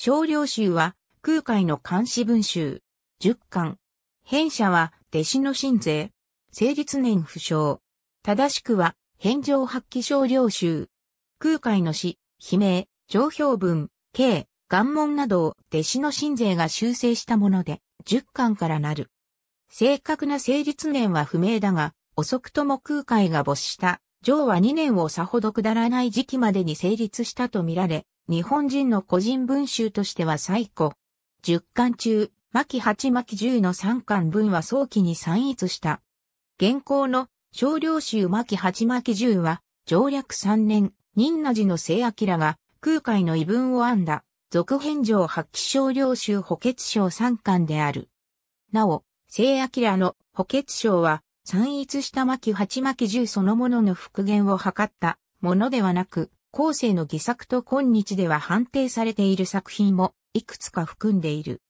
少量集は空海の監視文集。十巻。変者は弟子の神税。成立年不詳。正しくは返上発揮少量集。空海の死、悲鳴、上評文、刑、願文などを弟子の神税が修正したもので、十巻からなる。正確な成立年は不明だが、遅くとも空海が没した、上は2年をさほどくだらない時期までに成立したとみられ、日本人の個人文集としては最古。十巻中、巻八巻十の三巻分は早期に散逸した。現行の少量集巻八巻十は、上略三年、仁和寺の聖明が空海の異文を編んだ、続編上発揮少量集補欠賞三巻である。なお、聖明の補欠賞は、散逸した巻八巻十そのものの復元を図ったものではなく、後世の偽作と今日では判定されている作品もいくつか含んでいる。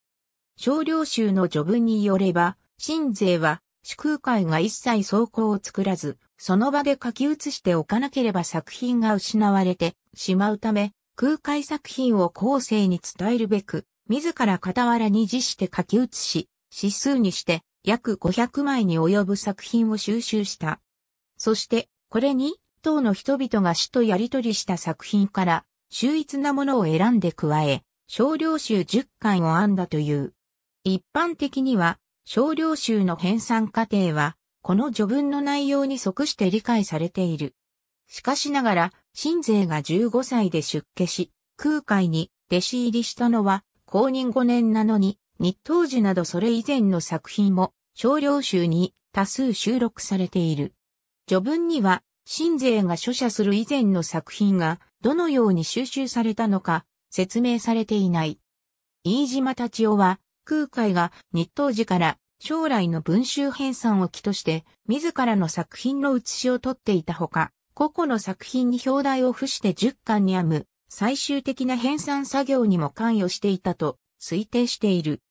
少量集の序文によれば、新税は、主空会が一切草稿を作らず、その場で書き写しておかなければ作品が失われてしまうため、空海作品を後世に伝えるべく、自ら傍らに辞して書き写し、指数にして約500枚に及ぶ作品を収集した。そして、これに等の人々が死とやり取りした作品から、秀逸なものを選んで加え、少量集10巻を編んだという。一般的には、少量集の編纂過程は、この序文の内容に即して理解されている。しかしながら、新税が15歳で出家し、空海に弟子入りしたのは、公認5年なのに、日当時などそれ以前の作品も、少量集に多数収録されている。序文には、新税が著者する以前の作品がどのように収集されたのか説明されていない。飯島達夫は空海が日東時から将来の文集編纂を起として自らの作品の写しを取っていたほか、個々の作品に表題を付して10巻に編む最終的な編纂作業にも関与していたと推定している。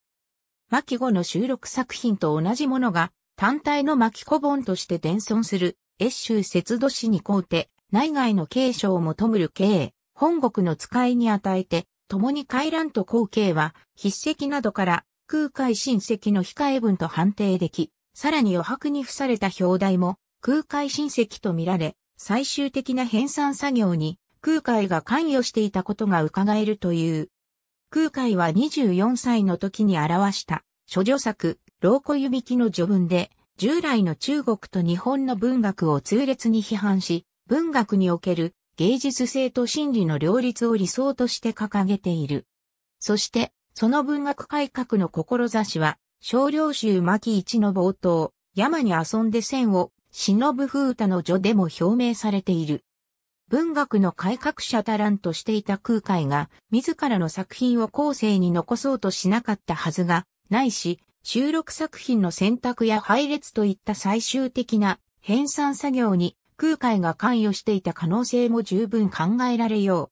巻後の収録作品と同じものが単体の巻小本として伝存する越州節度市に皇帝、内外の継承を求むる経営、本国の使いに与えて、共に海乱と後継は、筆跡などから、空海親戚の控え分と判定でき、さらに余白に付された表題も、空海親戚と見られ、最終的な編纂作業に、空海が関与していたことが伺えるという。空海は24歳の時に表した、諸女作、老子湯引きの序文で、従来の中国と日本の文学を痛烈に批判し、文学における芸術性と心理の両立を理想として掲げている。そして、その文学改革の志は、少量集巻一の冒頭、山に遊んで線を、忍ぶ風歌の序でも表明されている。文学の改革者たらんとしていた空海が、自らの作品を後世に残そうとしなかったはずが、ないし、収録作品の選択や配列といった最終的な編纂作業に空海が関与していた可能性も十分考えられよう。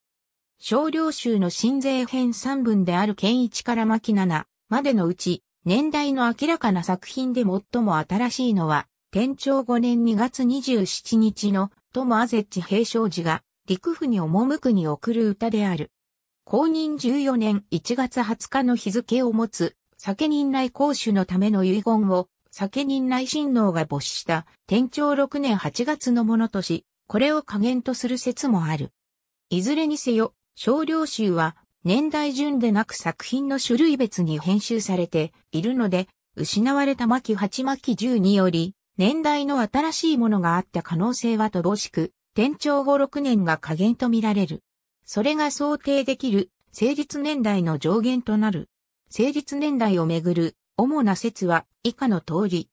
少量集の新税編三文である県一から巻七までのうち、年代の明らかな作品で最も新しいのは、天長5年2月27日の友アゼッチ平昌寺が陸府に赴くに送る歌である。公認14年1月20日の日付を持つ酒人内公主のための遺言を、酒人内親王が没した、天長6年8月のものとし、これを加減とする説もある。いずれにせよ、少量集は、年代順でなく作品の種類別に編集されているので、失われた巻8巻10により、年代の新しいものがあった可能性は乏しく、天長5、6年が加減とみられる。それが想定できる、成立年代の上限となる。成立年代をめぐる主な説は以下の通り。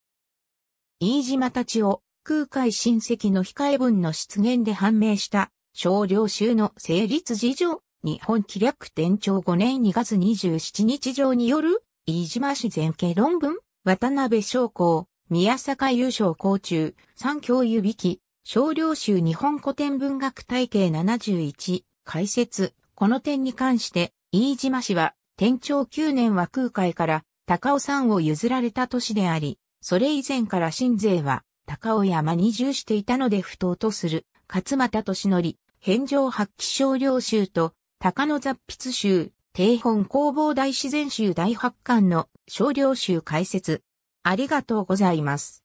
飯島たちを空海親戚の控え分の出現で判明した少量州の成立事情日本気略天長5年2月27日上による飯島市全景論文渡辺将校宮坂優勝校中三教指引き少量州日本古典文学体系71解説この点に関して飯島氏は天長9年は空海から高尾山を譲られた都市であり、それ以前から新税は高尾山に住していたので不当とする、勝又利則、返上発揮少量集と、高野雑筆集、低本工房大自然集第発巻の少量集解説。ありがとうございます。